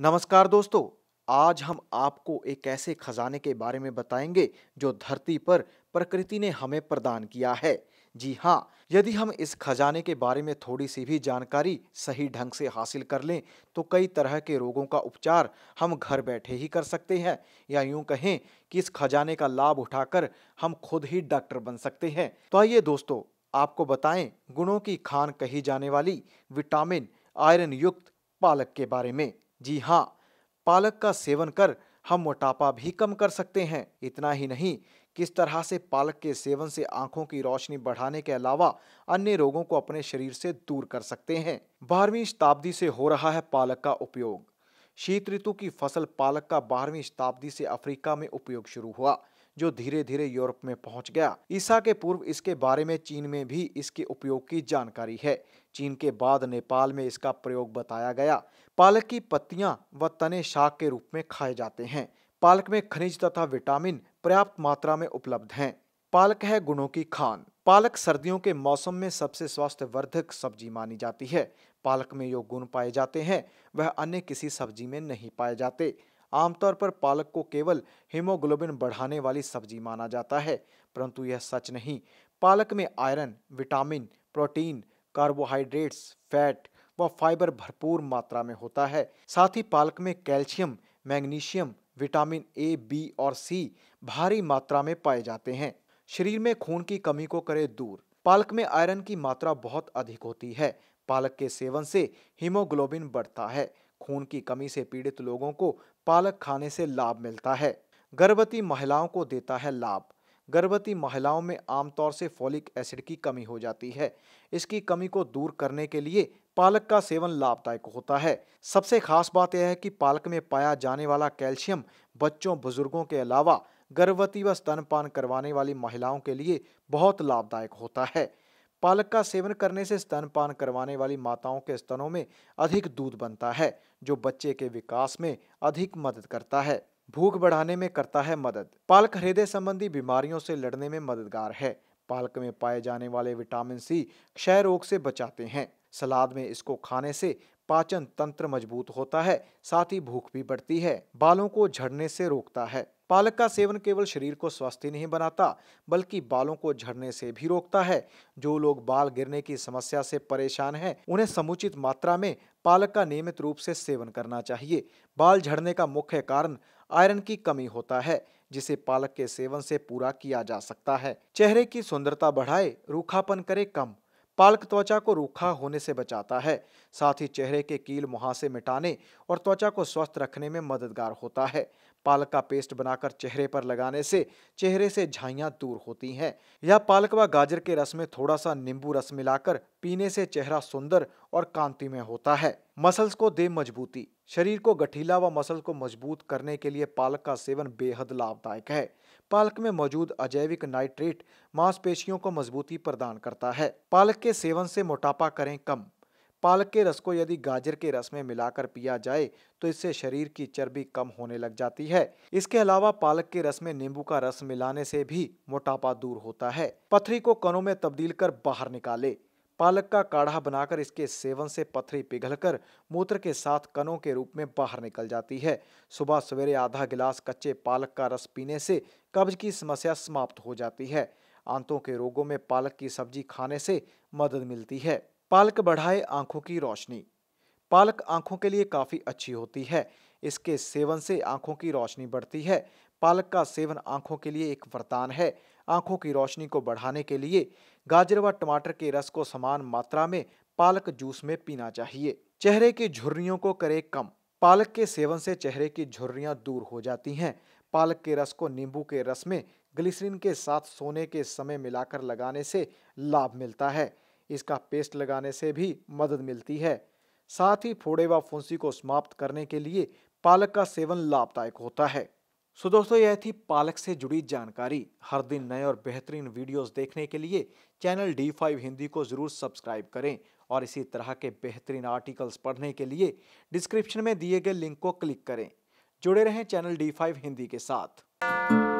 नमस्कार दोस्तों आज हम आपको एक ऐसे खजाने के बारे में बताएंगे जो धरती पर प्रकृति ने हमें प्रदान किया है जी हाँ यदि हम इस खजाने के बारे में थोड़ी सी भी जानकारी सही ढंग से हासिल कर लें तो कई तरह के रोगों का उपचार हम घर बैठे ही कर सकते हैं या यूं कहें कि इस खजाने का लाभ उठाकर हम खुद ही डॉक्टर बन सकते हैं तो आइए दोस्तों आपको बताएं गुणों की खान कही जाने वाली विटामिन आयरन युक्त पालक के बारे में जी हाँ पालक का सेवन कर हम मोटापा भी कम कर सकते हैं इतना ही नहीं किस तरह से पालक के सेवन से आंखों की रोशनी बढ़ाने के अलावा अन्य रोगों को अपने शरीर से दूर कर सकते हैं बारहवीं शताब्दी से हो रहा है पालक का उपयोग शीत ऋतु की फसल पालक का बारहवीं शताब्दी से अफ्रीका में उपयोग शुरू हुआ जो धीरे धीरे यूरोप में पहुंच गया ईसा के पूर्व इसके बारे में चीन में भी इसके उपयोग की जानकारी है चीन के बाद नेपाल में इसका प्रयोग बताया गया पालक की पत्तियां व तने शाक के रूप में खाए जाते हैं पालक में खनिज तथा विटामिन पर्याप्त मात्रा में उपलब्ध हैं पालक है गुणों की खान पालक सर्दियों के मौसम में सबसे स्वास्थ्यवर्धक सब्जी मानी जाती है पालक में जो गुण पाए जाते हैं वह अन्य किसी सब्जी में नहीं पाए जाते आमतौर पर पालक को केवल हीमोग्लोबिन बढ़ाने वाली सब्जी माना जाता है परंतु यह सच नहीं पालक में iron vitamin protein carbohydrates fat व फाइबर भरपूर मात्रा में होता है साथ ही पालक में calcium magnesium vitamin A B और सी भारी मात्रा में पाए जाते हैं शरीर में खून की कमी को करे दूर पालक में आयरन की मात्रा बहुत अधिक होती है पालक के सेवन से हीमोग्लोबिन बढ़ता है खून की कमी से पीड़ित लोगों को पालक खाने से लाभ मिलता है गर्भवती महिलाओं को देता है लाभ गर्भवती महिलाओं में आमतौर से फॉलिक एसिड की कमी हो जाती है इसकी कमी को दूर करने के लिए पालक का सेवन लाभदायक होता है सबसे खास बात यह है कि पालक में पाया जाने वाला कैल्शियम बच्चों बुजुर्गों के अलावा गर्भवती व स्तनपान करवाने वाली महिलाओं के लिए बहुत लाभदायक होता है पालक का सेवन करने से स्तनपान करवाने वाली माताओं के स्तनों में अधिक दूध बनता है जो बच्चे के विकास में अधिक मदद करता है भूख बढ़ाने में करता है मदद पालक हृदय संबंधी बीमारियों से लड़ने में मददगार है पालक में पाए जाने वाले विटामिन सी क्षय रोग से बचाते हैं सलाद में इसको खाने से पाचन तंत्र मजबूत होता है साथ ही भूख भी बढ़ती है बालों को झड़ने से रोकता है पालक का सेवन केवल शरीर को स्वस्थ ही नहीं बनाता बल्कि बालों को झड़ने से भी रोकता है जो लोग बाल गिरने की समस्या से परेशान हैं उन्हें समुचित मात्रा में पालक का नियमित रूप से सेवन करना चाहिए बाल झड़ने का मुख्य कारण आयरन की कमी होता है जिसे पालक के सेवन से पूरा किया जा सकता है चेहरे की सुंदरता बढ़ाए रूखापन करे कम पालक त्वचा को रूखा होने से बचाता है साथ ही चेहरे के कील मुहासे मिटाने और त्वचा को स्वस्थ रखने में मददगार होता है पालक का पेस्ट बनाकर चेहरे पर लगाने से चेहरे से झाइयाँ दूर होती हैं या पालक व गाजर के रस में थोड़ा सा नींबू रस मिलाकर पीने से चेहरा सुंदर और कांति में होता है मसल्स को दे मजबूती शरीर को गठीला व मसल को मजबूत करने के लिए पालक का सेवन बेहद लाभदायक है पालक में मौजूद अजैविक नाइट्रेट मांसपेशियों को मजबूती प्रदान करता है पालक के सेवन से मोटापा करें कम पालक के रस को यदि गाजर के रस में मिलाकर पिया जाए तो इससे शरीर की चर्बी कम होने लग जाती है इसके अलावा पालक के रस में नींबू का रस मिलाने से भी मोटापा दूर होता है पथरी को कनों में तब्दील कर बाहर निकाले पालक का काढ़ा बनाकर इसके सेवन से पथरी पिघलकर मूत्र के साथ कनों के रूप में बाहर निकल जाती है सुबह सवेरे आधा गिलास कच्चे पालक का रस पीने से कब्ज की समस्या समाप्त हो जाती है आंतों के रोगों में पालक की सब्जी खाने से मदद मिलती है पालक बढ़ाए आंखों की रोशनी पालक आंखों के लिए काफ़ी अच्छी होती है इसके सेवन से आंखों की रोशनी बढ़ती है पालक का सेवन आंखों के लिए एक वरदान है आंखों की रोशनी को बढ़ाने के लिए गाजर व टमाटर के रस को समान मात्रा में पालक जूस में पीना चाहिए चेहरे की झुर्रियों को करे कम पालक के सेवन से चेहरे की झुर्रियाँ दूर हो जाती हैं पालक के रस को नींबू के रस में ग्लिसरीन के साथ सोने के समय मिलाकर लगाने से लाभ मिलता है इसका पेस्ट लगाने से भी मदद मिलती है साथ ही फोड़े व फुंसी को समाप्त करने के लिए पालक का सेवन लाभदायक होता है सो दोस्तों यह थी पालक से जुड़ी जानकारी हर दिन नए और बेहतरीन वीडियोस देखने के लिए चैनल डी फाइव हिंदी को ज़रूर सब्सक्राइब करें और इसी तरह के बेहतरीन आर्टिकल्स पढ़ने के लिए डिस्क्रिप्शन में दिए गए लिंक को क्लिक करें जुड़े रहें चैनल डी फाइव हिंदी के साथ